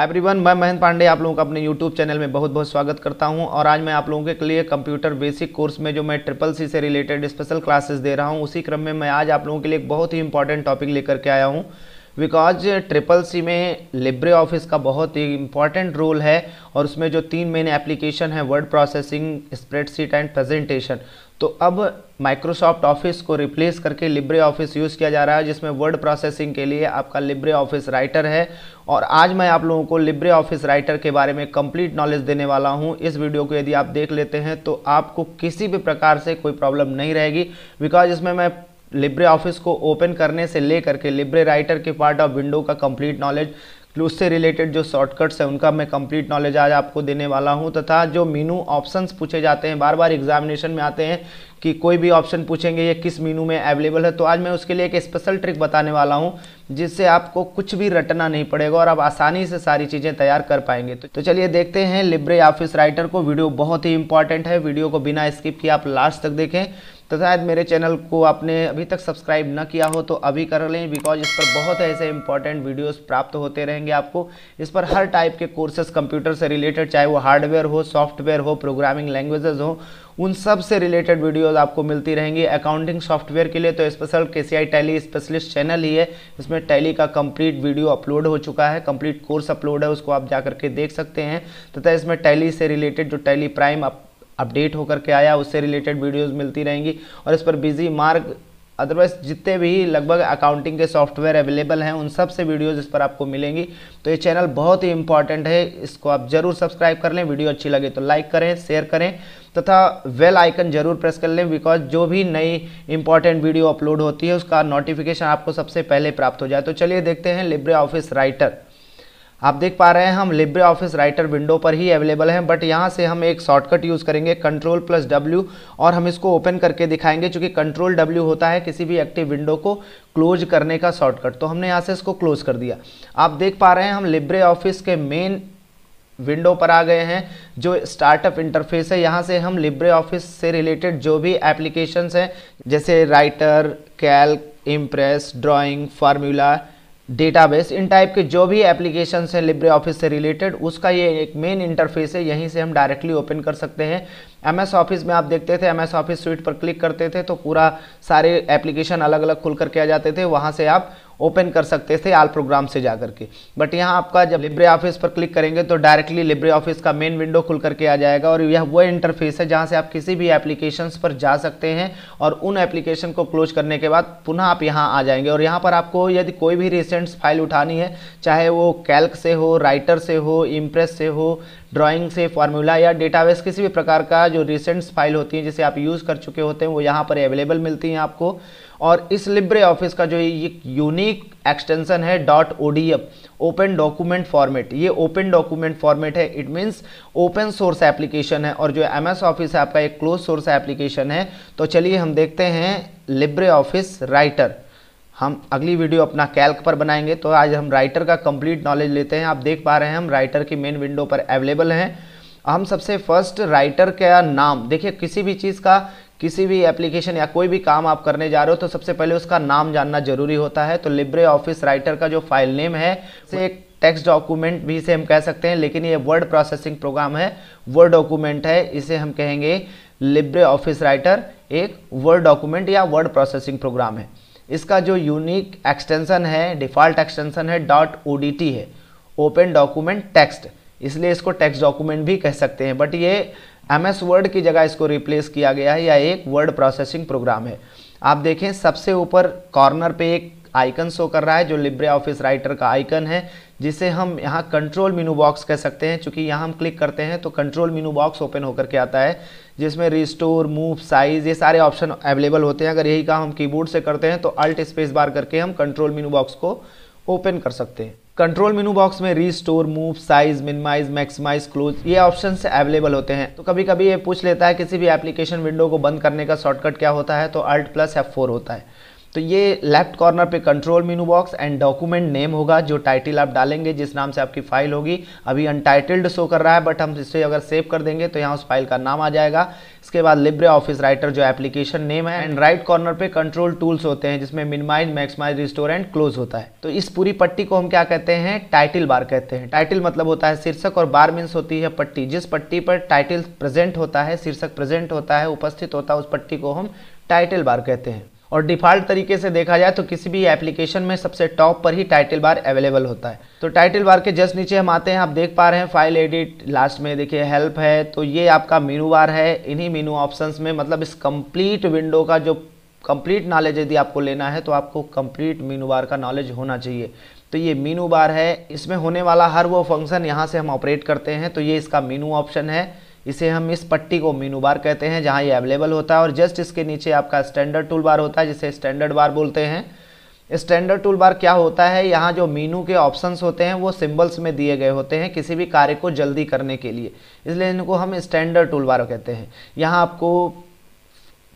everyone मैं महेंद्र पांडे आप लोगों का अपने यूट्यूब चैनल में बहुत बहुत स्वागत करता हूं और आज मैं आप लोगों के लिए कंप्यूटर बेसिक कोर्स में जो मैं ट्रिपल सी से रिलेटेड स्पेशल क्लासेस दे रहा हूं उसी क्रम में मैं आज आप लोगों के लिए एक बहुत ही इंपॉर्टेंट टॉपिक लेकर के आया हूँ बिकॉज ट्रिपल सी में लिब्रे ऑफिस का बहुत ही इंपॉर्टेंट रोल है और उसमें जो तीन मेन एप्लीकेशन है word processing spreadsheet and presentation तो अब माइक्रोसॉफ्ट ऑफिस को रिप्लेस करके लिब्रे ऑफिस यूज़ किया जा रहा है जिसमें वर्ड प्रोसेसिंग के लिए आपका लिब्रे ऑफिस राइटर है और आज मैं आप लोगों को लिब्रे ऑफिस राइटर के बारे में कंप्लीट नॉलेज देने वाला हूं इस वीडियो को यदि आप देख लेते हैं तो आपको किसी भी प्रकार से कोई प्रॉब्लम नहीं रहेगी बिकॉज इसमें मैं लिब्रे ऑफिस को ओपन करने से लेकर के लिब्रे राइटर के पार्ट ऑफ विंडो का कंप्लीट नॉलेज उससे रिलेटेड जो शॉर्टकट्स हैं उनका मैं कंप्लीट नॉलेज आज आपको देने वाला हूं तथा जो मीनू ऑप्शंस पूछे जाते हैं बार बार एग्जामिनेशन में आते हैं कि कोई भी ऑप्शन पूछेंगे ये किस मीनू में अवेलेबल है तो आज मैं उसके लिए एक स्पेशल ट्रिक बताने वाला हूँ जिससे आपको कुछ भी रटना नहीं पड़ेगा और आप आसानी से सारी चीज़ें तैयार कर पाएंगे तो, तो चलिए देखते हैं लिब्रे ऑफिस राइटर को वीडियो बहुत ही इंपॉर्टेंट है वीडियो को बिना स्किप किए आप लास्ट तक देखें तो शायद मेरे चैनल को आपने अभी तक सब्सक्राइब ना किया हो तो अभी कर लें बिकॉज इस पर बहुत ऐसे इंपॉर्टेंट वीडियोस प्राप्त होते रहेंगे आपको इस पर हर टाइप के कोर्सेज कंप्यूटर से रिलेटेड चाहे वो हार्डवेयर हो सॉफ्टवेयर हो प्रोग्रामिंग लैंग्वेजेज हो उन सब से रिलेटेड वीडियोस आपको मिलती रहेंगी अकाउंटिंग सॉफ्टवेयर के लिए तो special K C I tally specialist channel ही है इसमें टैली का कंप्लीट वीडियो अपलोड हो चुका है कंप्लीट कोर्स अपलोड है उसको आप जा करके देख सकते हैं तथा तो इसमें टैली से रिलेटेड जो टैली प्राइम अपडेट होकर के आया उससे रिलेटेड वीडियोस मिलती रहेंगी और इस पर बिजी मार्ग अदरवाइज जितने भी लगभग अकाउंटिंग के सॉफ्टवेयर अवेलेबल हैं उन सब से वीडियोज़ इस पर आपको मिलेंगी तो ये चैनल बहुत ही इंपॉर्टेंट है इसको आप जरूर सब्सक्राइब कर लें वीडियो अच्छी लगे तो लाइक करें शेयर करें तथा वेल आइकन जरूर प्रेस कर लें बिकॉज जो भी नई इंपॉर्टेंट वीडियो अपलोड होती है उसका नोटिफिकेशन आपको सबसे पहले प्राप्त हो जाए तो चलिए देखते हैं लिब्रे ऑफिस राइटर आप देख पा रहे हैं हम लिब्रे ऑफिस राइटर विंडो पर ही अवेलेबल हैं बट यहाँ से हम एक शॉर्टकट यूज़ करेंगे कंट्रोल प्लस डब्ल्यू और हम इसको ओपन करके दिखाएंगे चूँकि कंट्रोल डब्ल्यू होता है किसी भी एक्टिव विंडो को क्लोज करने का शॉर्टकट तो हमने यहाँ से इसको क्लोज कर दिया आप देख पा रहे हैं हम लिब्रे ऑफिस के मेन विंडो पर आ गए हैं जो स्टार्टअप इंटरफेस है यहाँ से हम लिब्रे ऑफिस से रिलेटेड जो भी एप्लीकेशंस हैं जैसे Writer Calc Impress drawing formula database इन टाइप के जो भी एप्लीकेशन हैं लिब्रे ऑफिस से रिलेटेड उसका ये एक मेन इंटरफेस है यहीं से हम डायरेक्टली ओपन कर सकते हैं एम एस ऑफिस में आप देखते थे एम एस ऑफिस स्वीट पर क्लिक करते थे तो पूरा सारे एप्लीकेशन अलग अलग खुल कर के आ जाते थे वहाँ से आप ओपन कर सकते थे आल प्रोग्राम से जा के बट यहाँ आपका जब लिब्रे ऑफिस पर क्लिक करेंगे तो डायरेक्टली लिब्रे ऑफिस का मेन विंडो खुल करके आ जाएगा और यह वह इंटरफेस है जहाँ से आप किसी भी एप्लीकेशन पर जा सकते हैं और उन एप्लीकेशन को क्लोज करने के बाद पुनः आप यहाँ आ जाएंगे और यहाँ पर आपको यदि कोई भी रिसेंट फाइल उठानी है चाहे वो कैल्क से हो राइटर से हो इम्प्रेस से हो ड्राइंग से फार्मूला या डेटाबेस किसी भी प्रकार का जो रिसेंट्स फाइल होती है जिसे आप यूज़ कर चुके होते हैं वो यहाँ पर अवेलेबल मिलती हैं आपको और इस लिब्रे ऑफिस का जो ये यूनिक एक्सटेंशन है dot O open document format ये ओपन डॉक्यूमेंट फॉर्मेट है it means open source application है और जो एम एस ऑफिस है आपका एक क्लोज सोर्स एप्लीकेशन है तो चलिए हम देखते हैं लिब्रे ऑफिस राइटर हम अगली वीडियो अपना कैल्क पर बनाएंगे तो आज हम राइटर का कंप्लीट नॉलेज लेते हैं आप देख पा रहे हैं हम राइटर की मेन विंडो पर अवेलेबल हैं हम सबसे फर्स्ट राइटर का नाम देखिए किसी भी चीज़ का किसी भी एप्लीकेशन या कोई भी काम आप करने जा रहे हो तो सबसे पहले उसका नाम जानना जरूरी होता है तो लिब्रे ऑफिस राइटर का जो फाइल नेम है उसे एक टेक्स्ट डॉक्यूमेंट भी इसे हम कह सकते हैं लेकिन ये वर्ड प्रोसेसिंग प्रोग्राम है वर्ड डॉक्यूमेंट है इसे हम कहेंगे लिब्रे ऑफिस राइटर एक वर्ड डॉक्यूमेंट या वर्ड प्रोसेसिंग प्रोग्राम है इसका जो यूनिक एक्सटेंशन है डिफ़ॉल्ट एक्सटेंशन है डॉट ओ है ओपन डॉक्यूमेंट टेक्स्ट इसलिए इसको टेक्स्ट डॉक्यूमेंट भी कह सकते हैं बट ये एम एस वर्ड की जगह इसको रिप्लेस किया गया है या एक वर्ड प्रोसेसिंग प्रोग्राम है आप देखें सबसे ऊपर कॉर्नर पे एक आइकन शो कर रहा है जो लिब्रे ऑफिस राइटर का आइकन है जिसे हम यहाँ कंट्रोल मीनू बॉक्स कह सकते हैं क्योंकि यहाँ हम क्लिक करते हैं तो कंट्रोल मीनू बॉक्स ओपन होकर के आता है जिसमें रिस्टोर मूव साइज ये सारे ऑप्शन अवेलेबल होते हैं अगर यही काम हम कीबोर्ड से करते हैं तो अल्ट स्पेस बार करके हम कंट्रोल मीनू बॉक्स को ओपन कर सकते हैं कंट्रोल मेनू बॉक्स में restore move size minimize maximize close ये ऑप्शन अवेलेबल होते हैं तो कभी कभी ये पूछ लेता है किसी भी एप्लीकेशन विंडो को बंद करने का शॉर्टकट क्या होता है तो अल्ट प्लस एफ फोर होता है तो ये लेफ्ट कॉर्नर पे control menu box and document name होगा जो टाइटल आप डालेंगे जिस नाम से आपकी फाइल होगी अभी अनटाइटल्ड शो कर रहा है बट हम इसे अगर सेव कर देंगे तो यहाँ उस फाइल का नाम आ जाएगा इसके बाद लिब्रे ऑफिस राइटर जो एप्लीकेशन नेम है एंड राइट कॉर्नर पे कंट्रोल टूल्स होते हैं जिसमें minimize maximize restore and close होता है तो इस पूरी पट्टी को हम क्या कहते हैं टाइटल बार कहते हैं टाइटल मतलब होता है शीर्षक और बार मीन्स होती है पट्टी जिस पट्टी पर टाइटल प्रेजेंट होता है शीर्षक प्रेजेंट होता है उपस्थित होता है उस पट्टी को हम टाइटल बार कहते हैं और डिफ़ॉल्ट तरीके से देखा जाए तो किसी भी एप्लीकेशन में सबसे टॉप पर ही टाइटल बार अवेलेबल होता है तो टाइटल बार के जस्ट नीचे हम आते हैं आप देख पा रहे हैं फाइल एडिट लास्ट में देखिए हेल्प है तो ये आपका मीनू बार है इन्हीं मीनू ऑप्शंस में मतलब इस कंप्लीट विंडो का जो कंप्लीट नॉलेज यदि आपको लेना है तो आपको कंप्लीट मीनू बार का नॉलेज होना चाहिए तो ये मीनू बार है इसमें होने वाला हर वो फंक्शन यहाँ से हम ऑपरेट करते हैं तो ये इसका मीनू ऑप्शन है इसे हम इस पट्टी को मीनू बार कहते हैं जहाँ ये अवेलेबल होता है और जस्ट इसके नीचे आपका स्टैंडर्ड टूल बार होता है जिसे स्टैंडर्ड बार बोलते हैं स्टैंडर्ड टूल बार क्या होता है यहाँ जो मीनू के ऑप्शंस होते हैं वो सिंबल्स में दिए गए होते हैं किसी भी कार्य को जल्दी करने के लिए इसलिए इनको हम स्टैंडर्ड टूल बार कहते हैं यहाँ आपको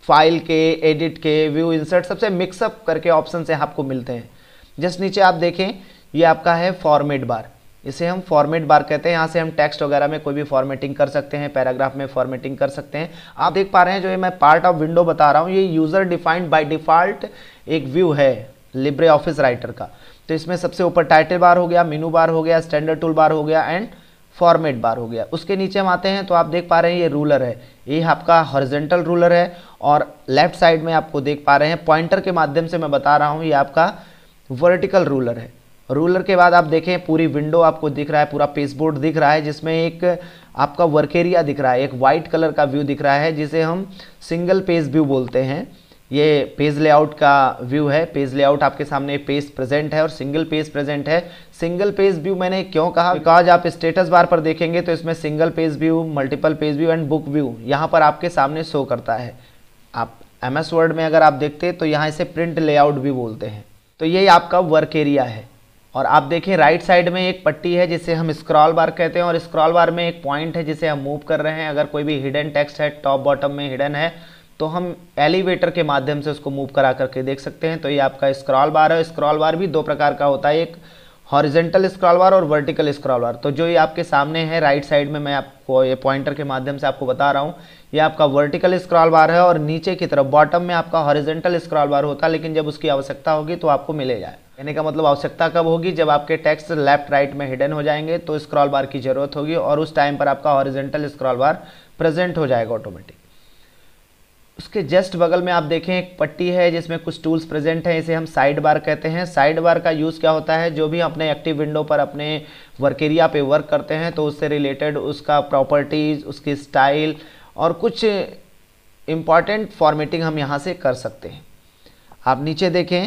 फाइल के एडिट के व्यू इंसर्ट सबसे मिक्सअप करके ऑप्शन यहाँ आपको मिलते हैं जस्ट नीचे आप देखें ये आपका है फॉर्मेट बार इसे हम फॉर्मेट बार कहते हैं यहाँ से हम टेक्स्ट वगैरह में कोई भी फॉर्मेटिंग कर सकते हैं पैराग्राफ में फॉर्मेटिंग कर सकते हैं आप देख पा रहे हैं जो ये मैं पार्ट ऑफ विंडो बता रहा हूँ ये यूज़र डिफाइंड बाई डिफ़ॉल्ट एक व्यू है लिब्रे ऑफिस राइटर का तो इसमें सबसे ऊपर टाइटल बार हो गया मीनू बार हो गया स्टैंडर्ड टूल बार हो गया एंड फॉर्मेट बार हो गया उसके नीचे हम आते हैं तो आप देख पा रहे हैं ये रूलर है ये आपका हॉरिजेंटल रूलर है और लेफ्ट साइड में आपको देख पा रहे हैं पॉइंटर के माध्यम से मैं बता रहा हूँ ये आपका वर्टिकल रूलर है रूलर के बाद आप देखें पूरी विंडो आपको दिख रहा है पूरा पेसबोर्ड दिख रहा है जिसमें एक आपका वर्क एरिया दिख रहा है एक वाइट कलर का व्यू दिख रहा है जिसे हम सिंगल पेज व्यू बोलते हैं ये पेज लेआउट का व्यू है पेज लेआउट आपके सामने पेज प्रेजेंट है और सिंगल पेज प्रेजेंट है सिंगल पेज व्यू मैंने क्यों कहा बिकॉज आप स्टेटस बार पर देखेंगे तो इसमें single page view multiple page view and book view यहाँ पर आपके सामने शो करता है आप एम एस वर्ड में अगर आप देखते तो यहाँ इसे प्रिंट लेआउट भी बोलते हैं तो ये आपका वर्क एरिया है और आप देखिए राइट साइड में एक पट्टी है जिसे हम स्क्रॉल बार कहते हैं और स्क्रॉल बार में एक पॉइंट है जिसे हम मूव कर रहे हैं अगर कोई भी हिडन टेक्स्ट है टॉप बॉटम में हिडन है तो हम एलिवेटर के माध्यम से उसको मूव करा करके देख सकते हैं तो ये आपका स्क्रॉल बार है स्क्रॉल बार भी दो प्रकार का होता है एक हॉरिजेंटल स्क्रॉल बार और वर्टिकल स्क्रॉल बार तो जो ये आपके सामने है राइट साइड में मैं आपको ये पॉइंटर के माध्यम से आपको बता रहा हूँ ये आपका वर्टिकल स्क्रॉल बार है और नीचे की तरफ बॉटम में आपका हॉरिजेंटल स्क्रॉल बार होता है लेकिन जब उसकी आवश्यकता होगी तो आपको मिले जाए कहने का मतलब आवश्यकता कब होगी जब आपके टेक्स्ट लेफ्ट राइट में हिडन हो जाएंगे तो स्क्रॉल बार की जरूरत होगी और उस टाइम पर आपका हॉरिजेंटल स्क्रॉल बार प्रेजेंट हो जाएगा ऑटोमेटिक उसके जस्ट बगल में आप देखें एक पट्टी है जिसमें कुछ टूल्स प्रेजेंट हैं इसे हम साइड बार कहते हैं साइड बार का यूज़ क्या होता है जो भी अपने एक्टिव विंडो पर अपने वर्क एरिया पे वर्क करते हैं तो उससे रिलेटेड उसका प्रॉपर्टीज़ उसकी स्टाइल और कुछ इम्पॉर्टेंट फॉर्मेटिंग हम यहाँ से कर सकते हैं आप नीचे देखें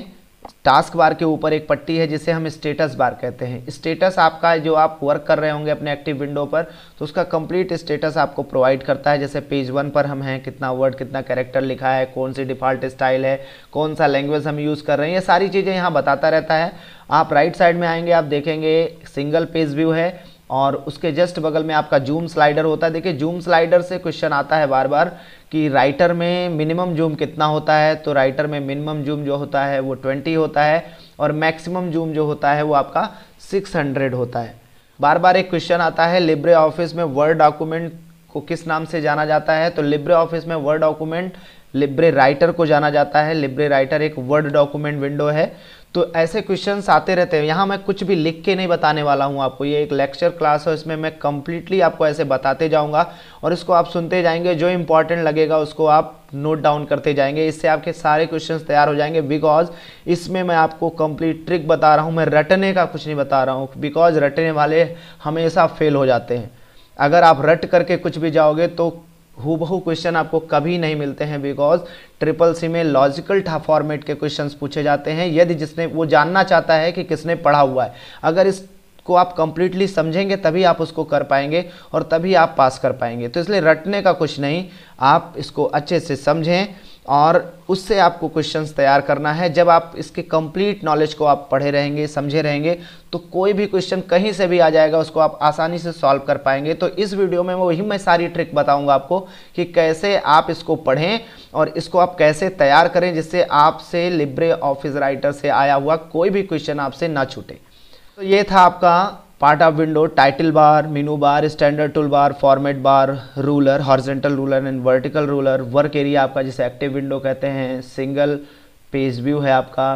टास्क बार के ऊपर एक पट्टी है जिसे हम स्टेटस बार कहते हैं स्टेटस आपका जो आप वर्क कर रहे होंगे अपने एक्टिव विंडो पर तो उसका कंप्लीट स्टेटस आपको प्रोवाइड करता है जैसे पेज वन पर हम हैं कितना वर्ड कितना कैरेक्टर लिखा है कौन सी डिफ़ॉल्ट स्टाइल है कौन सा लैंग्वेज हम यूज़ कर रहे हैं ये सारी चीज़ें यहाँ बताता रहता है आप राइट साइड में आएंगे आप देखेंगे सिंगल पेज व्यू है और उसके जस्ट बगल में आपका जूम स्लाइडर होता है देखिए जूम स्लाइडर से क्वेश्चन आता है बार बार कि राइटर में मिनिमम जूम कितना होता है तो राइटर में मिनिमम जूम जो होता है वो 20 होता है और मैक्सिमम जूम जो होता है वो आपका 600 होता है बार बार एक क्वेश्चन आता है लिब्रे ऑफिस में वर्ड डॉक्यूमेंट को किस नाम से जाना जाता है तो लिब्रे ऑफिस में वर्ड डॉक्यूमेंट लिब्रे राइटर को जाना जाता है लिब्रे राइटर एक वर्ड डॉक्यूमेंट विंडो है तो ऐसे क्वेश्चंस आते रहते हैं यहाँ मैं कुछ भी लिख के नहीं बताने वाला हूँ आपको ये एक लेक्चर क्लास है इसमें मैं कम्प्लीटली आपको ऐसे बताते जाऊँगा और इसको आप सुनते जाएंगे जो इम्पोर्टेंट लगेगा उसको आप नोट डाउन करते जाएंगे इससे आपके सारे क्वेश्चन तैयार हो जाएंगे बिकॉज इसमें मैं आपको कम्प्लीट ट्रिक बता रहा हूँ मैं रटने का कुछ नहीं बता रहा हूँ बिकॉज रटने वाले हमेशा फेल हो जाते हैं अगर आप रट करके कुछ भी जाओगे तो हु क्वेश्चन आपको कभी नहीं मिलते हैं बिकॉज ट्रिपल सी में लॉजिकल था फॉर्मेट के क्वेश्चंस पूछे जाते हैं यदि जिसने वो जानना चाहता है कि किसने पढ़ा हुआ है अगर इस को आप कंप्लीटली समझेंगे तभी आप उसको कर पाएंगे और तभी आप पास कर पाएंगे तो इसलिए रटने का कुछ नहीं आप इसको अच्छे से समझें और उससे आपको क्वेश्चंस तैयार करना है जब आप इसके कंप्लीट नॉलेज को आप पढ़े रहेंगे समझे रहेंगे तो कोई भी क्वेश्चन कहीं से भी आ जाएगा उसको आप आसानी से सॉल्व कर पाएंगे तो इस वीडियो में वही मैं सारी ट्रिक बताऊंगा आपको कि कैसे आप इसको पढ़ें और इसको आप कैसे तैयार करें जिससे आपसे लिब्रे ऑफिस राइटर से आया हुआ कोई भी क्वेश्चन आपसे ना छूटे तो ये था आपका part of window title bar menu bar standard tool bar format bar ruler horizontal ruler and vertical ruler work area आपका जिसे एक्टिव विंडो कहते हैं सिंगल पेज व्यू है आपका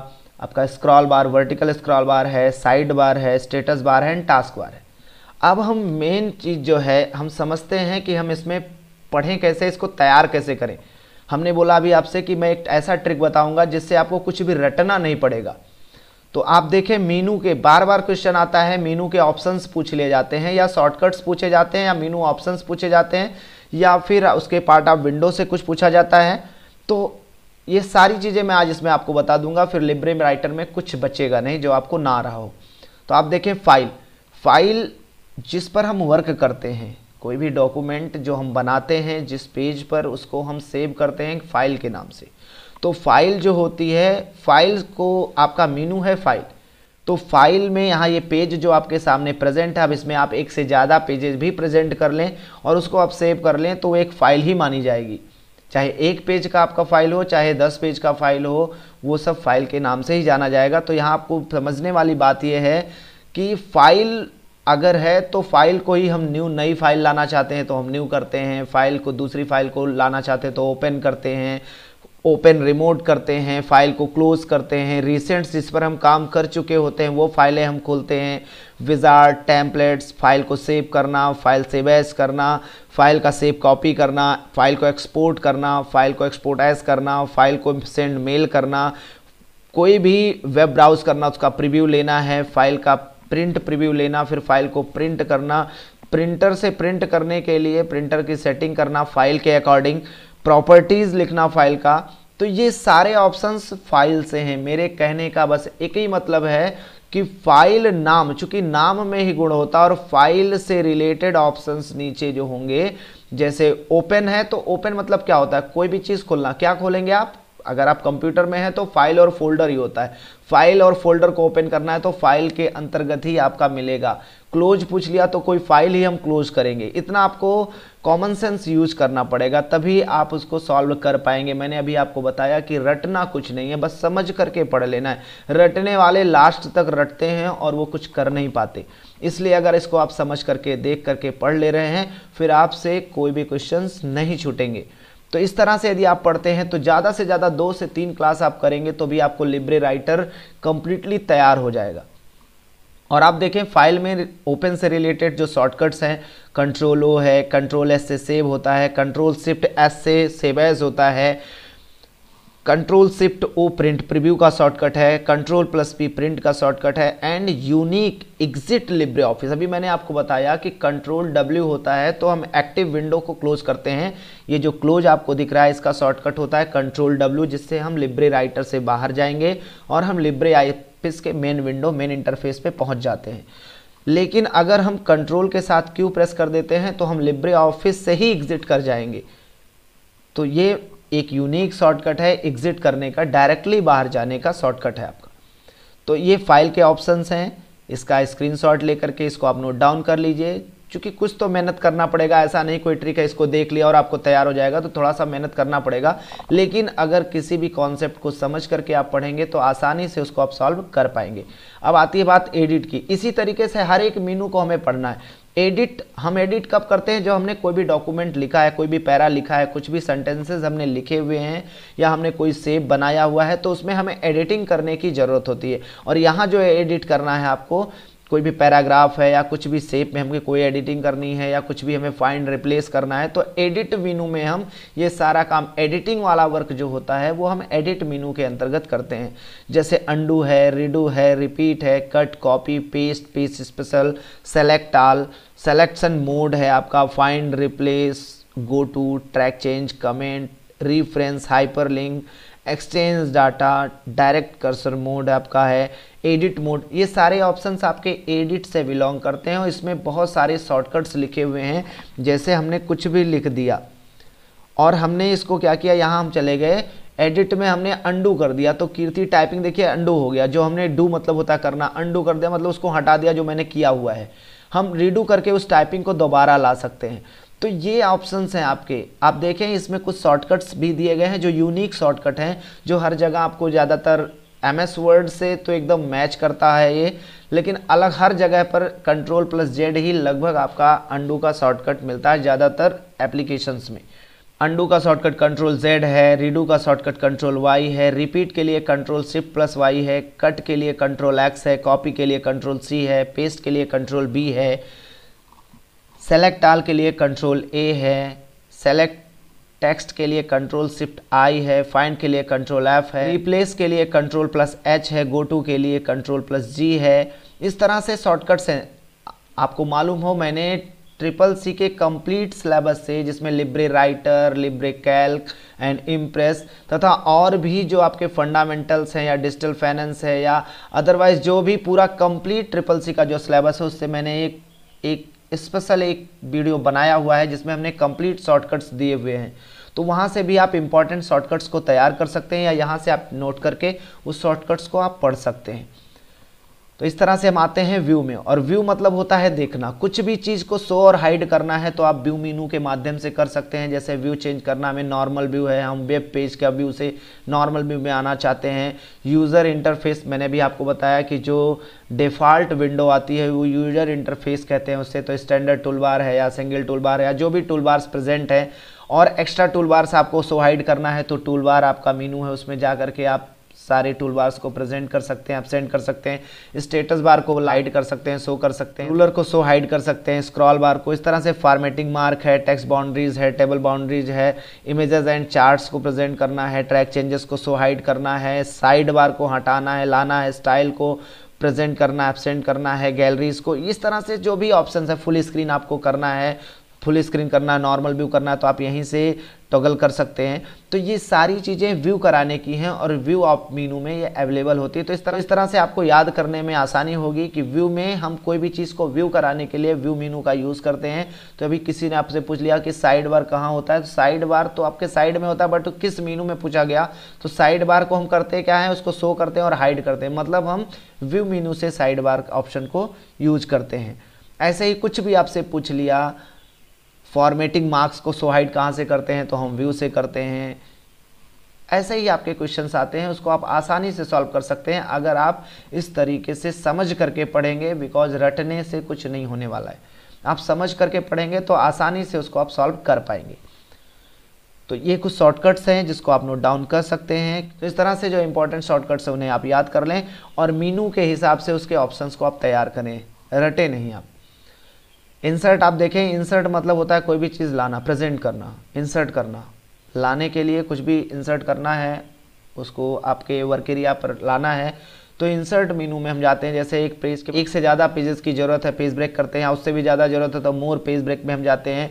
आपका scroll bar vertical scroll bar है साइड बार है status bar है एंड टास्क बार है अब हम मेन चीज़ जो है हम समझते हैं कि हम इसमें पढ़ें कैसे इसको तैयार कैसे करें हमने बोला अभी आपसे कि मैं एक ऐसा ट्रिक बताऊंगा जिससे आपको कुछ भी रटना नहीं पड़ेगा तो आप देखें मीनू के बार बार क्वेश्चन आता है मीनू के ऑप्शंस पूछ लिए जाते हैं या शॉर्टकट्स पूछे जाते हैं या मीनू ऑप्शंस पूछे जाते हैं या फिर उसके पार्ट ऑफ विंडो से कुछ पूछा जाता है तो ये सारी चीज़ें मैं आज इसमें आपको बता दूंगा फिर लिब्रे में राइटर में कुछ बचेगा नहीं जो आपको ना रहा हो तो आप देखें फाइल फाइल जिस पर हम वर्क करते हैं कोई भी डॉक्यूमेंट जो हम बनाते हैं जिस पेज पर उसको हम सेव करते हैं फाइल के नाम से तो फाइल जो होती है फाइल को आपका मीनू है फाइल तो फाइल में यहाँ ये पेज जो आपके सामने प्रेजेंट है अब इसमें आप एक से ज़्यादा पेजेस भी प्रेजेंट कर लें और उसको आप सेव कर लें तो एक फ़ाइल ही मानी जाएगी चाहे एक पेज का आपका फाइल हो चाहे दस पेज का फाइल हो वो सब फाइल के नाम से ही जाना जाएगा तो यहाँ आपको समझने वाली बात यह है कि फाइल अगर है तो फाइल को ही हम न्यू नई फाइल लाना चाहते हैं तो हम न्यू करते हैं फाइल को दूसरी फाइल को लाना चाहते हैं तो ओपन करते हैं ओपन रिमोट करते हैं फाइल को क्लोज करते हैं रिसेंट्स जिस पर हम काम कर चुके होते हैं वो फाइलें हम खोलते हैं विजार टैंपलेट्स फाइल को सेव करना फाइल सेव एज करना फाइल का सेव कॉपी करना फाइल को एक्सपोर्ट करना फाइल को एक्सपोर्ट एज करना फाइल को सेंड मेल करना कोई भी वेब ब्राउज करना उसका प्रिव्यू लेना है फाइल का प्रिंट प्रिव्यू लेना फिर फाइल को प्रिंट करना प्रिंटर से प्रिंट करने के लिए प्रिंटर की सेटिंग करना फाइल के अकॉर्डिंग प्रॉपर्टीज लिखना फाइल का तो ये सारे ऑप्शंस फाइल से हैं मेरे कहने का बस एक ही मतलब है कि फाइल नाम चूंकि नाम में ही गुण होता है और फाइल से रिलेटेड ऑप्शंस नीचे जो होंगे जैसे ओपन है तो ओपन मतलब क्या होता है कोई भी चीज़ खोलना क्या खोलेंगे आप अगर आप कंप्यूटर में हैं तो फाइल और फोल्डर ही होता है फाइल और फोल्डर को ओपन करना है तो फाइल के अंतर्गत ही आपका मिलेगा क्लोज पूछ लिया तो कोई फाइल ही हम क्लोज करेंगे इतना आपको कॉमन सेंस यूज करना पड़ेगा तभी आप उसको सॉल्व कर पाएंगे मैंने अभी आपको बताया कि रटना कुछ नहीं है बस समझ करके पढ़ लेना है रटने वाले लास्ट तक रटते हैं और वो कुछ कर नहीं पाते इसलिए अगर इसको आप समझ करके देख करके पढ़ ले रहे हैं फिर आपसे कोई भी क्वेश्चन नहीं छूटेंगे तो इस तरह से यदि आप पढ़ते हैं तो ज़्यादा से ज़्यादा दो से तीन क्लास आप करेंगे तो भी आपको लिब्रे राइटर कंप्लीटली तैयार हो जाएगा और आप देखें फाइल में ओपन से रिलेटेड जो शॉर्टकट्स हैं कंट्रोल ओ है कंट्रोल एस से सेव होता है कंट्रोल शिफ्ट एस से सेव होता है control shift O print preview का शॉर्टकट है कंट्रोल प्लस पी प्रिंट का शॉर्टकट है and unique exit Libre Office अभी मैंने आपको बताया कि कंट्रोल डब्ल्यू होता है तो हम एक्टिव विंडो को क्लोज करते हैं ये जो क्लोज आपको दिख रहा है इसका शॉर्टकट होता है कंट्रोल डब्ल्यू जिससे हम लिब्रे राइटर से बाहर जाएंगे और हम लिब्रे ऑफिस के मेन विंडो मेन इंटरफेस पर पहुँच जाते हैं लेकिन अगर हम कंट्रोल के साथ क्यू प्रेस कर देते हैं तो हम लिब्रे ऑफिस से ही एग्जिट कर जाएंगे तो ये एक यूनिक शॉर्टकट है एग्जिट करने का डायरेक्टली बाहर जाने का शॉर्टकट है आपका तो ये फाइल के ऑप्शंस हैं इसका स्क्रीनशॉट लेकर के इसको आप नोट डाउन कर लीजिए क्योंकि कुछ तो मेहनत करना पड़ेगा ऐसा नहीं कोई ट्रिक है इसको देख लिया और आपको तैयार हो जाएगा तो थोड़ा सा मेहनत करना पड़ेगा लेकिन अगर किसी भी कॉन्सेप्ट को समझ करके आप पढ़ेंगे तो आसानी से उसको आप सॉल्व कर पाएंगे अब आती है बात एडिट की इसी तरीके से हर एक मीनू को हमें पढ़ना है एडिट हम एडिट कब करते हैं जो हमने कोई भी डॉक्यूमेंट लिखा है कोई भी पैरा लिखा है कुछ भी सेंटेंसेस हमने लिखे हुए हैं या हमने कोई सेव बनाया हुआ है तो उसमें हमें एडिटिंग करने की ज़रूरत होती है और यहाँ जो एडिट करना है आपको कोई भी पैराग्राफ है या कुछ भी सेप में हमें कोई एडिटिंग करनी है या कुछ भी हमें फाइंड रिप्लेस करना है तो एडिट मीनू में हम ये सारा काम एडिटिंग वाला वर्क जो होता है वो हम एडिट मीनू के अंतर्गत करते हैं जैसे अंडू है रिडू है रिपीट है cut copy paste paste special select all selection mode है आपका find replace go to track change comment reference hyperlink exchange data direct cursor mode आपका है एडिट मोड ये सारे ऑप्शंस आपके एडिट से बिलोंग करते हैं और इसमें बहुत सारे शॉर्टकट्स लिखे हुए हैं जैसे हमने कुछ भी लिख दिया और हमने इसको क्या किया यहाँ हम चले गए एडिट में हमने अंडू कर दिया तो कीर्ति टाइपिंग देखिए अंडू हो गया जो हमने डू मतलब होता करना अंडू कर दिया मतलब उसको हटा दिया जो मैंने किया हुआ है हम रीडू करके उस टाइपिंग को दोबारा ला सकते हैं तो ये ऑप्शंस हैं आपके आप देखें इसमें कुछ शॉर्टकट्स भी दिए गए हैं जो यूनिक शॉर्टकट हैं जो हर जगह आपको ज़्यादातर एम एस वर्ड से तो एकदम मैच करता है ये लेकिन अलग हर जगह पर कंट्रोल प्लस जेड ही लगभग आपका अंडू का शॉर्टकट मिलता है ज़्यादातर एप्लीकेशंस में अंडू का शॉर्टकट कंट्रोल जेड है रीडू का शॉर्टकट कंट्रोल वाई है रिपीट के लिए कंट्रोल सिफ्ट प्लस वाई है कट के लिए कंट्रोल एक्स है कॉपी के लिए कंट्रोल सी है पेस्ट के लिए कंट्रोल बी है सेलेक्ट आल के लिए कंट्रोल ए है सेलेक्ट टेक्स्ट के लिए कंट्रोल शिफ्ट आई है फाइंड के लिए कंट्रोल एफ है रिप्लेस के लिए कंट्रोल प्लस एच है गो टू के लिए कंट्रोल प्लस जी है इस तरह से शॉर्टकट्स हैं आपको मालूम हो मैंने ट्रिपल सी के कंप्लीट सिलेबस से जिसमें Libre Writer Libre Calc and Impress तथा और भी जो आपके फंडामेंटल्स हैं या डिजिटल फाइनेंस है या अदरवाइज जो भी पूरा कंप्लीट ट्रिपल सी का जो सिलेबस है उससे मैंने एक एक स्पेशल एक वीडियो बनाया हुआ है जिसमें हमने कंप्लीट शॉर्टकट्स दिए हुए हैं तो वहाँ से भी आप इंपॉर्टेंट शॉर्टकट्स को तैयार कर सकते हैं या यहाँ से आप नोट करके उस शॉर्टकट्स को आप पढ़ सकते हैं तो इस तरह से हम आते हैं व्यू में और व्यू मतलब होता है देखना कुछ भी चीज़ को शो और हाइड करना है तो आप व्यू मीनू के माध्यम से कर सकते हैं जैसे व्यू चेंज करना हमें नॉर्मल व्यू है हम वेब पेज का व्यू से नॉर्मल व्यू में आना चाहते हैं यूज़र इंटरफेस मैंने भी आपको बताया कि जो डिफ़ॉल्ट विंडो आती है वो यूज़र इंटरफेस कहते हैं उससे तो स्टैंडर्ड टूल बार है या सिंगल टूल बार है या जो भी टूल बार्स प्रेजेंट हैं और एक्स्ट्रा टूल बार्स आपको सो हाइड करना है तो टूल बार आपका मीनू है उसमें जा करके आप सारे टूल बार्स को प्रेजेंट कर सकते हैं एबसेंट कर सकते हैं स्टेटस बार को लाइट कर सकते हैं शो कर सकते हैं रूलर को शो हाइड कर सकते हैं स्क्रॉल बार को इस तरह से फॉर्मेटिंग मार्क है टेक्स्ट बाउंड्रीज है टेबल बाउंड्रीज है इमेजेस एंड चार्ट्स को प्रेजेंट करना है ट्रैक चेंजेस को शो हाइड करना है साइड बार को हटाना है लाना है स्टाइल को प्रेजेंट करना एबसेंट करना है गैलरीज को इस तरह से जो भी ऑप्शन है फुल स्क्रीन आपको करना है फुल स्क्रीन करना है नॉर्मल व्यू करना है तो आप यहीं से टॉगल कर सकते हैं तो ये सारी चीज़ें व्यू कराने की हैं और व्यू ऑफ मीनू में ये अवेलेबल होती है तो इस तरह इस तरह से आपको याद करने में आसानी होगी कि व्यू में हम कोई भी चीज़ को व्यू कराने के लिए व्यू मीनू का यूज़ करते हैं तो अभी किसी ने आपसे पूछ लिया कि साइड बार कहाँ होता है तो साइड बार तो आपके साइड में होता है बट किस मीनू में पूछा गया तो साइड बार को हम करते क्या है उसको शो करते हैं और हाइड करते हैं मतलब हम व्यू मीनू से साइड बार ऑप्शन को यूज करते हैं ऐसे ही कुछ भी आपसे पूछ लिया फॉर्मेटिंग मार्क्स को हाइड कहाँ से करते हैं तो हम व्यू से करते हैं ऐसे ही आपके क्वेश्चन आते हैं उसको आप आसानी से सॉल्व कर सकते हैं अगर आप इस तरीके से समझ करके पढ़ेंगे बिकॉज रटने से कुछ नहीं होने वाला है आप समझ करके पढ़ेंगे तो आसानी से उसको आप सॉल्व कर पाएंगे तो ये कुछ शॉर्टकट्स हैं जिसको आप नोट डाउन कर सकते हैं तो इस तरह से जो इंपॉर्टेंट शॉर्टकट्स हैं उन्हें आप याद कर लें और मीनू के हिसाब से उसके ऑप्शंस को आप तैयार करें रटे नहीं आप इंसर्ट आप देखें इंसर्ट मतलब होता है कोई भी चीज़ लाना प्रेजेंट करना इंसर्ट करना लाने के लिए कुछ भी इंसर्ट करना है उसको आपके वर्क एरिया पर लाना है तो इंसर्ट मीनू में हम जाते हैं जैसे एक पेज के एक से ज़्यादा पेजेस की ज़रूरत है पेज ब्रेक करते हैं उससे भी ज़्यादा ज़रूरत है तो मोर पेज ब्रेक में हम जाते हैं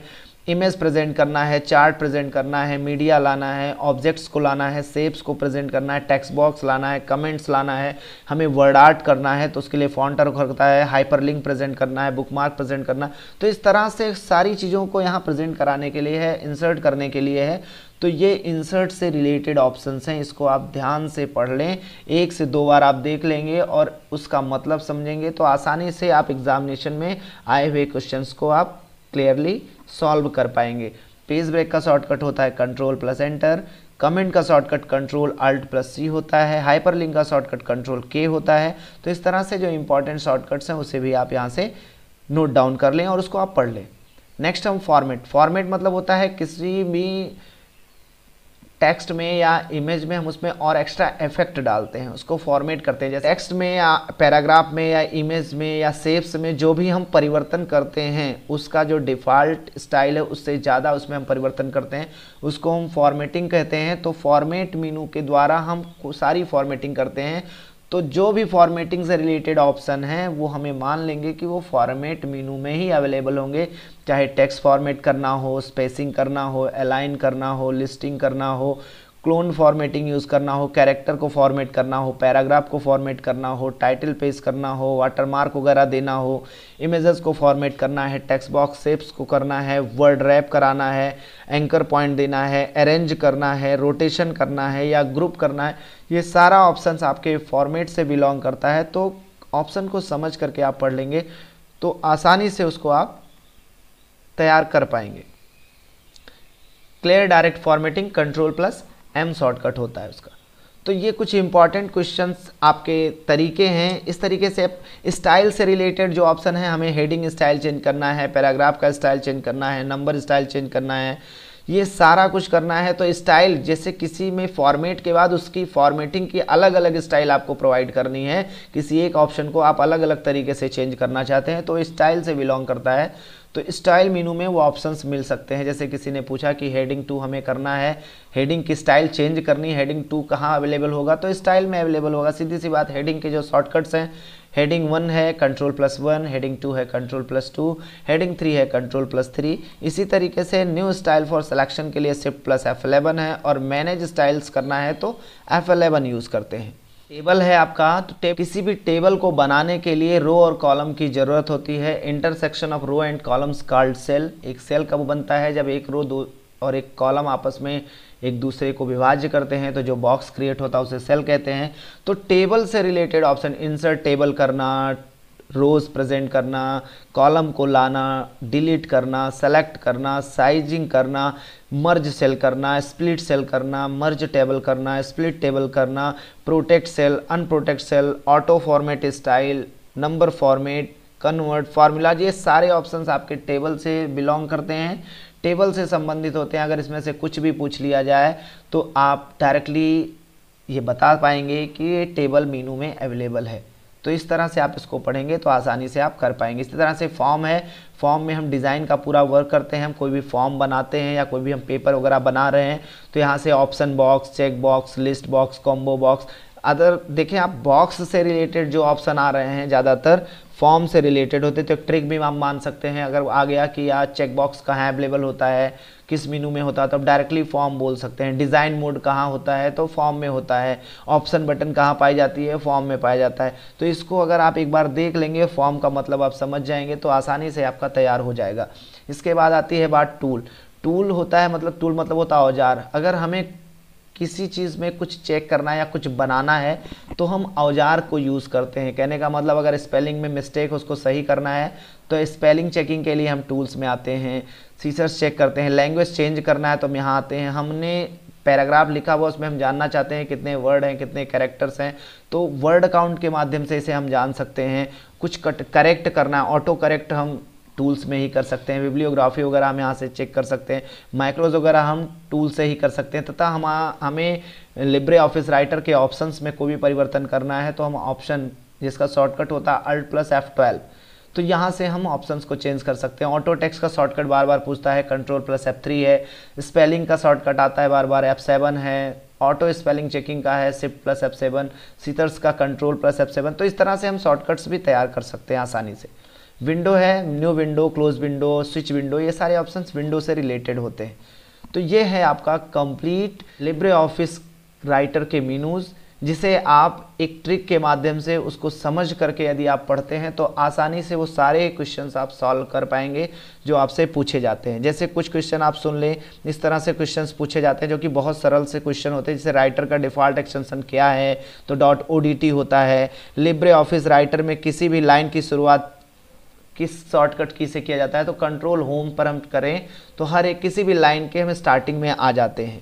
इमेज प्रेजेंट करना है चार्ट प्रेजेंट करना है मीडिया लाना है ऑब्जेक्ट्स को लाना है सेप्स को प्रेजेंट करना है टेक्स्ट बॉक्स लाना है कमेंट्स लाना है हमें वर्ड आर्ट करना है तो उसके लिए फॉन्टर होता है हाइपर लिंक प्रेजेंट करना है बुक मार्क प्रेजेंट करना तो इस तरह से सारी चीज़ों को यहाँ प्रेजेंट कराने के लिए है इंसर्ट करने के लिए है तो ये इंसर्ट से रिलेटेड ऑप्शंस हैं इसको आप ध्यान से पढ़ लें एक से दो बार आप देख लेंगे और उसका मतलब समझेंगे तो आसानी से आप एग्जामिनेशन में आए हुए क्वेश्चंस को आप क्लियरली सॉल्व कर पाएंगे पेज ब्रेक का शॉर्टकट होता है कंट्रोल प्लस एंटर कमेंट का shortcut control alt plus C होता है हाइपरलिंक का शॉर्टकट कंट्रोल के होता है तो इस तरह से जो इंपॉर्टेंट शॉर्टकट्स हैं उसे भी आप यहाँ से नोट डाउन कर लें और उसको आप पढ़ लें नेक्स्ट हम फॉर्मेट फॉर्मेट मतलब होता है किसी भी टेक्स्ट में या इमेज में हम उसमें और एक्स्ट्रा इफेक्ट डालते हैं उसको फॉर्मेट करते हैं जैसे टेक्स्ट में या पैराग्राफ में या इमेज में या सेप्स में जो भी हम परिवर्तन करते हैं उसका जो डिफ़ॉल्ट स्टाइल है उससे ज़्यादा उसमें हम परिवर्तन करते हैं उसको हम फॉर्मेटिंग कहते हैं तो फॉर्मेट मीनू के द्वारा हम सारी फॉर्मेटिंग करते हैं तो जो भी फॉर्मेटिंग से रिलेटेड ऑप्शन हैं वो हमें मान लेंगे कि वो फॉर्मेट मीनू में ही अवेलेबल होंगे चाहे टेक्स्ट फॉर्मेट करना हो स्पेसिंग करना हो अलाइन करना हो लिस्टिंग करना हो क्लोन फॉर्मेटिंग यूज़ करना हो कैरेक्टर को फॉर्मेट करना हो पैराग्राफ को फॉर्मेट करना हो टाइटल पेस करना हो वाटरमार्क वगैरह देना हो इमेजेस को फॉर्मेट करना है टेक्स्ट बॉक्स सेप्स को करना है वर्ड रैप कराना है एंकर पॉइंट देना है अरेंज करना है रोटेशन करना है या ग्रुप करना है ये सारा ऑप्शन आपके फॉर्मेट से बिलोंग करता है तो ऑप्शन को समझ करके आप पढ़ लेंगे तो आसानी से उसको आप तैयार कर पाएंगे clear direct formatting control plus M shortcut होता है उसका तो ये कुछ इंपॉर्टेंट क्वेश्चन आपके तरीके हैं इस तरीके से स्टाइल से रिलेटेड जो ऑप्शन है हमें हेडिंग स्टाइल चेंज करना है पैराग्राफ का स्टाइल चेंज करना है नंबर स्टाइल चेंज करना है ये सारा कुछ करना है तो स्टाइल जैसे किसी में फॉर्मेट के बाद उसकी फॉर्मेटिंग की अलग अलग स्टाइल आपको प्रोवाइड करनी है किसी एक ऑप्शन को आप अलग अलग तरीके से चेंज करना चाहते हैं तो स्टाइल से बिलोंग करता है तो स्टाइल मीनू में वो ऑप्शंस मिल सकते हैं जैसे किसी ने पूछा कि हेडिंग टू हमें करना है हेडिंग की स्टाइल चेंज करनी हेडिंग टू कहाँ अवेलेबल होगा तो स्टाइल में अवेलेबल होगा सीधी सी बात हेडिंग के जो शॉर्टकट्स हैं हेडिंग वन है control plus one heading two है control plus two heading three है कंट्रोल प्लस थ्री इसी तरीके से न्यू स्टाइल फॉर सिलेक्शन के लिए सिर्फ प्लस एफ है और मैनेज स्टाइल्स करना है तो एफ यूज़ करते हैं टेबल है आपका तो किसी भी टेबल को बनाने के लिए रो और कॉलम की ज़रूरत होती है intersection of row and columns card cell एक सेल कब बनता है जब एक रो दो और एक कॉलम आपस में एक दूसरे को विभाज्य करते हैं तो जो बॉक्स क्रिएट होता है उसे सेल कहते हैं तो टेबल से रिलेटेड ऑप्शन इंसर्ट टेबल करना रोज़ प्रेजेंट करना कॉलम को लाना डिलीट करना सेलेक्ट करना साइजिंग करना मर्ज सेल करना स्प्लिट सेल करना मर्ज टेबल करना स्प्लिट टेबल करना protect cell unprotect cell auto format style number format convert formulas ये सारे ऑप्शंस आपके टेबल से बिलोंग करते हैं टेबल से संबंधित होते हैं अगर इसमें से कुछ भी पूछ लिया जाए तो आप डायरेक्टली ये बता पाएंगे कि ये टेबल मीनू में अवेलेबल है तो इस तरह से आप इसको पढ़ेंगे तो आसानी से आप कर पाएंगे इसी तरह से फॉर्म है फॉर्म में हम डिज़ाइन का पूरा वर्क करते हैं हम कोई भी फॉर्म बनाते हैं या कोई भी हम पेपर वगैरह बना रहे हैं तो यहाँ से option box check box list box combo box other देखें आप बॉक्स से रिलेटेड जो ऑप्शन आ रहे हैं ज़्यादातर फॉर्म से रिलेटेड होते तो एक ट्रिक भी आप मान सकते हैं अगर आ गया कि यार चेकबॉक्स कहाँ अवेलेबल होता है किस मीनू में होता है तो आप डायरेक्टली फॉर्म बोल सकते हैं डिज़ाइन मोड कहाँ होता है तो फॉर्म में होता है ऑप्शन बटन कहाँ पाई जाती है फॉर्म में पाया जाता है तो इसको अगर आप एक बार देख लेंगे फॉर्म का मतलब आप समझ जाएंगे तो आसानी से आपका तैयार हो जाएगा इसके बाद आती है बात टूल टूल होता है मतलब टूल मतलब होता है औजार अगर हमें किसी चीज़ में कुछ चेक करना या कुछ बनाना है तो हम औजार को यूज़ करते हैं कहने का मतलब अगर स्पेलिंग में मिस्टेक उसको सही करना है तो स्पेलिंग चेकिंग के लिए हम टूल्स में आते हैं सीसर्स चेक करते हैं लैंग्वेज चेंज करना है तो हम यहाँ आते हैं हमने पैराग्राफ लिखा हुआ उसमें हम जानना चाहते हैं कितने वर्ड हैं कितने कैरेक्टर्स हैं तो वर्ड काउंट के माध्यम से इसे हम जान सकते हैं कुछ कट करेक्ट करना है ऑटो करेक्ट हम टूल्स में ही कर सकते हैं विब्लियोग्राफी वगैरह हम यहाँ से चेक कर सकते हैं माइक्रोज वगैरह हम टूल से ही कर सकते हैं तथा हम हमें लिब्रे ऑफिस राइटर के ऑप्शंस में कोई भी परिवर्तन करना है तो हम ऑप्शन जिसका शॉर्टकट होता है अल्ट प्लस एफ ट्वेल्व तो यहाँ से हम ऑप्शंस को चेंज कर सकते हैं ऑटो टेक्स का शॉर्टकट बार बार पूछता है कंट्रोल प्लस एफ थ्री है स्पेलिंग का शॉर्टकट आता है बार बार एफ सेवन है ऑटो स्पेलिंग चेकिंग का है shift plus F seven thesaurus का कंट्रोल प्लस एफ सेवन तो इस तरह से हम शॉर्टकट्स भी तैयार कर सकते हैं आसानी से विंडो है new window close window switch window ये सारे ऑप्शंस विंडो से रिलेटेड होते हैं तो ये है आपका कंप्लीट लिब्रे ऑफिस राइटर के मीनूज़ जिसे आप एक ट्रिक के माध्यम से उसको समझ करके यदि आप पढ़ते हैं तो आसानी से वो सारे क्वेश्चन आप सॉल्व कर पाएंगे जो आपसे पूछे जाते हैं जैसे कुछ क्वेश्चन आप सुन लें इस तरह से क्वेश्चन पूछे जाते हैं जो कि बहुत सरल से क्वेश्चन होते हैं जैसे राइटर का डिफ़ॉल्ट एक्सटेंशन क्या है तो डॉट ओ होता है लिब्रे ऑफिस राइटर में किसी भी लाइन की शुरुआत किस शॉर्टकट की से किया जाता है तो कंट्रोल होम पर हम करें तो हर एक किसी भी लाइन के हम स्टार्टिंग में आ जाते हैं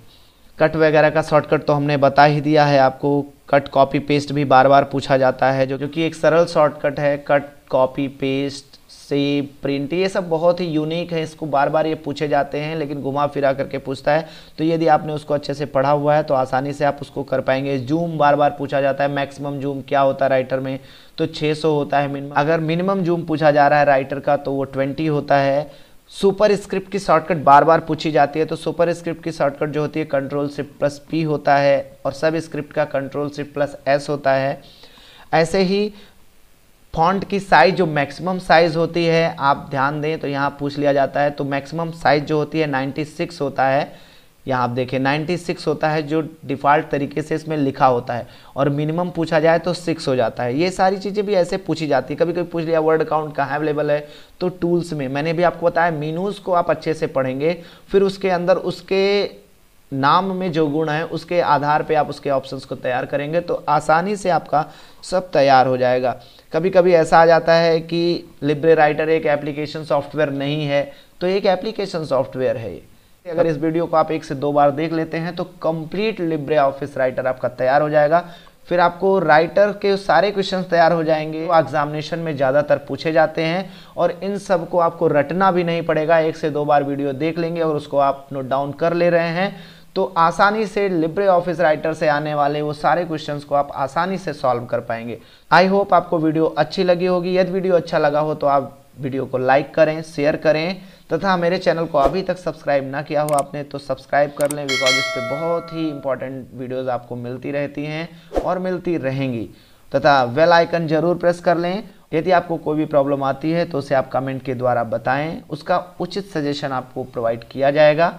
कट वगैरह का शॉर्टकट तो हमने बता ही दिया है आपको कट कॉपी पेस्ट भी बार बार पूछा जाता है जो क्योंकि एक सरल शॉर्टकट है कट कॉपी पेस्ट से प्रिंट ये सब बहुत ही यूनिक है इसको बार बार ये पूछे जाते हैं लेकिन घुमा फिरा करके पूछता है तो यदि आपने उसको अच्छे से पढ़ा हुआ है तो आसानी से आप उसको कर पाएंगे जूम बार बार पूछा जाता है मैक्सिमम जूम क्या होता है राइटर में तो 600 होता है मिनिमम अगर मिनिमम जूम पूछा जा रहा है राइटर का तो वो ट्वेंटी होता है सुपर स्क्रिप्ट की शॉर्टकट बार बार पूछी जाती है तो सुपर स्क्रिप्ट की शॉर्टकट जो होती है कंट्रोल सिप प्लस पी होता है और सब स्क्रिप्ट का कंट्रोल सिप प्लस एस होता है ऐसे ही फॉन्ट की साइज़ जो मैक्सिमम साइज़ होती है आप ध्यान दें तो यहाँ पूछ लिया जाता है तो मैक्सिमम साइज़ जो होती है 96 होता है यहाँ आप देखें 96 होता है जो डिफ़ॉल्ट तरीके से इसमें लिखा होता है और मिनिमम पूछा जाए तो सिक्स हो जाता है ये सारी चीज़ें भी ऐसे पूछी जाती है कभी कभी पूछ लिया वर्ड काउंट कहाँ अवेलेबल है तो टूल्स में मैंने भी आपको बताया मीनूज़ को आप अच्छे से पढ़ेंगे फिर उसके अंदर उसके नाम में जो गुण है उसके आधार पर आप उसके ऑप्शन को तैयार करेंगे तो आसानी से आपका सब तैयार हो जाएगा कभी कभी ऐसा आ जाता है कि लिब्रे राइटर एक एप्लीकेशन सॉफ्टवेयर नहीं है तो एक एप्लीकेशन सॉफ्टवेयर है अगर इस वीडियो को आप एक से दो बार देख लेते हैं तो कंप्लीट लिब्रे ऑफिस राइटर आपका तैयार हो जाएगा फिर आपको राइटर के सारे क्वेश्चन तैयार हो जाएंगे वो एग्जामिनेशन में ज़्यादातर पूछे जाते हैं और इन सब को आपको रटना भी नहीं पड़ेगा एक से दो बार वीडियो देख लेंगे और उसको आप नोट डाउन कर ले रहे हैं तो आसानी से लिब्रे ऑफिस राइटर से आने वाले वो सारे क्वेश्चन को आप आसानी से सॉल्व कर पाएंगे आई होप आपको वीडियो अच्छी लगी होगी यदि वीडियो अच्छा लगा हो तो आप वीडियो को लाइक करें शेयर करें तथा मेरे चैनल को अभी तक सब्सक्राइब ना किया हो आपने तो सब्सक्राइब कर लें बिकॉज इस पर बहुत ही इंपॉर्टेंट वीडियोस आपको मिलती रहती हैं और मिलती रहेंगी तथा वेल आइकन जरूर प्रेस कर लें यदि आपको कोई भी प्रॉब्लम आती है तो उसे आप कमेंट के द्वारा बताएं उसका उचित सजेशन आपको प्रोवाइड किया जाएगा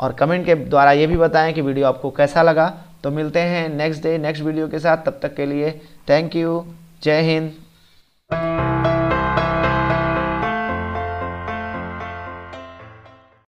और कमेंट के द्वारा ये भी बताएं कि वीडियो आपको कैसा लगा तो मिलते हैं नेक्स्ट डे नेक्स्ट वीडियो के साथ तब तक के लिए थैंक यू जय हिंद